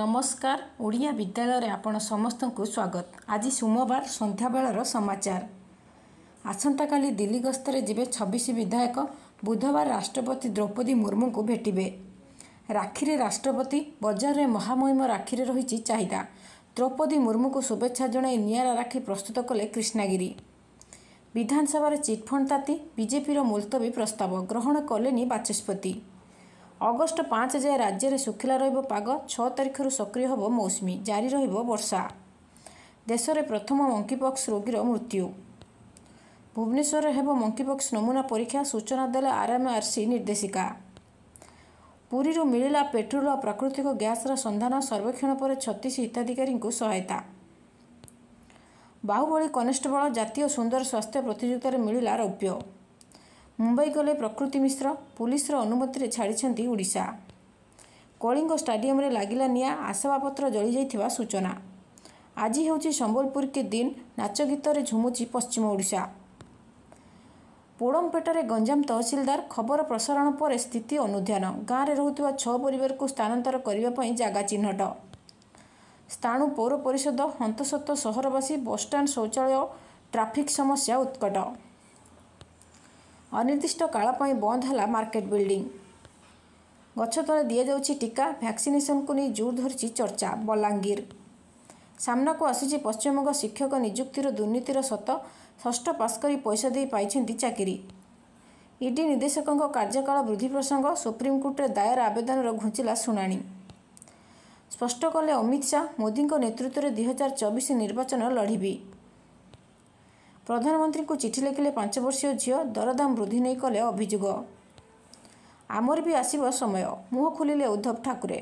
ନମସ୍କାର ଓଡ଼ିଆ ବିଦ୍ୟାଳୟରେ ଆପଣ ସମସ୍ତଙ୍କୁ ସ୍ୱାଗତ ଆଜି ସୋମବାର ସନ୍ଧ୍ୟାବେଳର ସମାଚାର ଆସନ୍ତାକାଲି ଦିଲ୍ଲୀ ଗସ୍ତରେ ଯିବେ ଛବିଶ ବିଧାୟକ ବୁଧବାର ରାଷ୍ଟ୍ରପତି ଦ୍ରୌପଦୀ ମୁର୍ମୁଙ୍କୁ ଭେଟିବେ ରାକ୍ଷୀରେ ରାଷ୍ଟ୍ରପତି ବଜାରରେ ମହାମହିମ ରାକ୍ଷୀରେ ରହିଛି ଚାହିଦା ଦ୍ରୌପଦୀ ମୁର୍ମୁଙ୍କୁ ଶୁଭେଚ୍ଛା ଜଣାଇ ନିଆରା ରାକ୍ଷୀ ପ୍ରସ୍ତୁତ କଲେ କ୍ରିଷ୍ଣାଗିରି ବିଧାନସଭାରେ ଚିଟ୍ଫଣ୍ଡ ତାତି ବିଜେପିର ମୁଲତବୀ ପ୍ରସ୍ତାବ ଗ୍ରହଣ କଲେନି ବାଚସ୍ପତି ଅଗଷ୍ଟ ପାଞ୍ଚ ଯାଏଁ ରାଜ୍ୟରେ ଶୁଖିଲା ରହିବ ପାଗ ଛଅ ତାରିଖରୁ ସକ୍ରିୟ ହେବ ମୌସୁମୀ ଜାରି ରହିବ ବର୍ଷା ଦେଶରେ ପ୍ରଥମ ମଙ୍କିପକ୍ସ ରୋଗୀର ମୃତ୍ୟୁ ଭୁବନେଶ୍ୱରରେ ହେବ ମଙ୍କିପକ୍ସ ନମୁନା ପରୀକ୍ଷା ସୂଚନା ଦେଲେ ଆର୍ଏମ୍ଆର୍ସି ନିର୍ଦ୍ଦେଶିକା ପୁରୀରୁ ମିଳିଲା ପେଟ୍ରୋଲ ଓ ପ୍ରାକୃତିକ ଗ୍ୟାସ୍ର ସନ୍ଧାନ ସର୍ବେକ୍ଷଣ ପରେ ଛତିଶ ହିତାଧିକାରୀଙ୍କୁ ସହାୟତା ବାହୁବଳୀ କନେଷ୍ଟବଳ ଜାତୀୟ ସୁନ୍ଦର ସ୍ୱାସ୍ଥ୍ୟ ପ୍ରତିଯୋଗିତାରେ ମିଳିଲା ରୌପ୍ୟ ମୁମ୍ବାଇ ଗଲେ ପ୍ରକୃତି ମିଶ୍ର ପୁଲିସ୍ର ଅନୁମତିରେ ଛାଡ଼ିଛନ୍ତି ଓଡ଼ିଶା କଳିଙ୍ଗ ଷ୍ଟାଡିୟମ୍ରେ ଲାଗିଲା ନିଆଁ ଆସବାବପତ୍ର ଜଳିଯାଇଥିବା ସୂଚନା ଆଜି ହେଉଛି ସମ୍ବଲପୁର କି ଦିନ ନାଚ ଗୀତରେ ଝୁମୁଛି ପଶ୍ଚିମ ଓଡ଼ିଶା ପୋଡ଼ମ୍ପେଟରେ ଗଞ୍ଜାମ ତହସିଲଦାର ଖବର ପ୍ରସାରଣ ପରେ ସ୍ଥିତି ଅନୁଧ୍ୟାନ ଗାଁରେ ରହୁଥିବା ଛଅ ପରିବାରକୁ ସ୍ଥାନାନ୍ତର କରିବା ପାଇଁ ଜାଗା ଚିହ୍ନଟ ସ୍ଥାଣୁ ପୌର ପରିଷଦ ହନ୍ତସତ ସହରବାସୀ ବସ୍ଷ୍ଟାଣ୍ଡ ଶୌଚାଳୟ ଟ୍ରାଫିକ୍ ସମସ୍ୟା ଉତ୍କଟ ଅନିର୍ଦ୍ଦିଷ୍ଟ କାଳ ପାଇଁ ବନ୍ଦ ହେଲା ମାର୍କେଟ ବିଲ୍ଡିଂ ଗଛ ତଳେ ଦିଆଯାଉଛି ଟିକା ଭ୍ୟାକ୍ସିନେସନକୁ ନେଇ ଜୋର ଧରିଛି ଚର୍ଚ୍ଚା ବଲାଙ୍ଗୀର ସାମ୍ନାକୁ ଆସିଛି ପଶ୍ଚିମବଙ୍ଗ ଶିକ୍ଷକ ନିଯୁକ୍ତିର ଦୁର୍ନୀତିର ସତ ଷଷ୍ଠ ପାସ୍ କରି ପଇସା ଦେଇ ପାଇଛନ୍ତି ଚାକିରି ଇଡି ନିର୍ଦ୍ଦେଶକଙ୍କ କାର୍ଯ୍ୟକାଳ ବୃଦ୍ଧି ପ୍ରସଙ୍ଗ ସୁପ୍ରିମକୋର୍ଟରେ ଦାୟର ଆବେଦନର ଘୁଞ୍ଚିଲା ଶୁଣାଣି ସ୍ପଷ୍ଟ କଲେ ଅମିତ ଶାହା ମୋଦିଙ୍କ ନେତୃତ୍ୱରେ ଦୁଇହଜାର ଚବିଶ ନିର୍ବାଚନ ଲଢ଼ିବି ପ୍ରଧାନମନ୍ତ୍ରୀଙ୍କୁ ଚିଠି ଲେଖିଲେ ପାଞ୍ଚ ବର୍ଷୀୟ ଝିଅ ଦରଦାମ ବୃଦ୍ଧି ନେଇ କଲେ ଅଭିଯୋଗ ଆମର ବି ଆସିବ ସମୟ ମୁହଁ ଖୋଲିଲେ ଉଦ୍ଧବ ଠାକୁରେ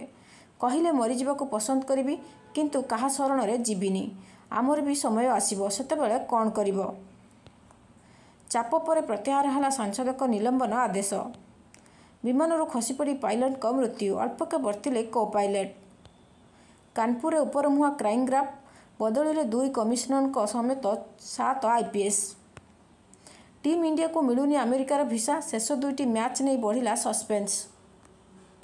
କହିଲେ ମରିଯିବାକୁ ପସନ୍ଦ କରିବି କିନ୍ତୁ କାହା ଶରଣରେ ଯିବିନି ଆମର ବି ସମୟ ଆସିବ ସେତେବେଳେ କ'ଣ କରିବ ଚାପ ପରେ ପ୍ରତ୍ୟାହାର ହେଲା ସାଂସଦଙ୍କ ନିଲମ୍ବନ ଆଦେଶ ବିମାନରୁ ଖସିପଡ଼ି ପାଇଲଟଙ୍କ ମୃତ୍ୟୁ ଅଳ୍ପକେ ବର୍ତ୍ତିଲେ କୋ ପାଇଲଟ କାନପୁରରେ ଉପରମୁହାଁ କ୍ରାଇମ୍ଗ୍ରାଫ୍ बदलिएर दुई कमिसनरको समेत सात टीम इंडिया को मिलूनी आमेरिकार भिसा शेष दुई म्याच नै बढ़िला सस्पेन्स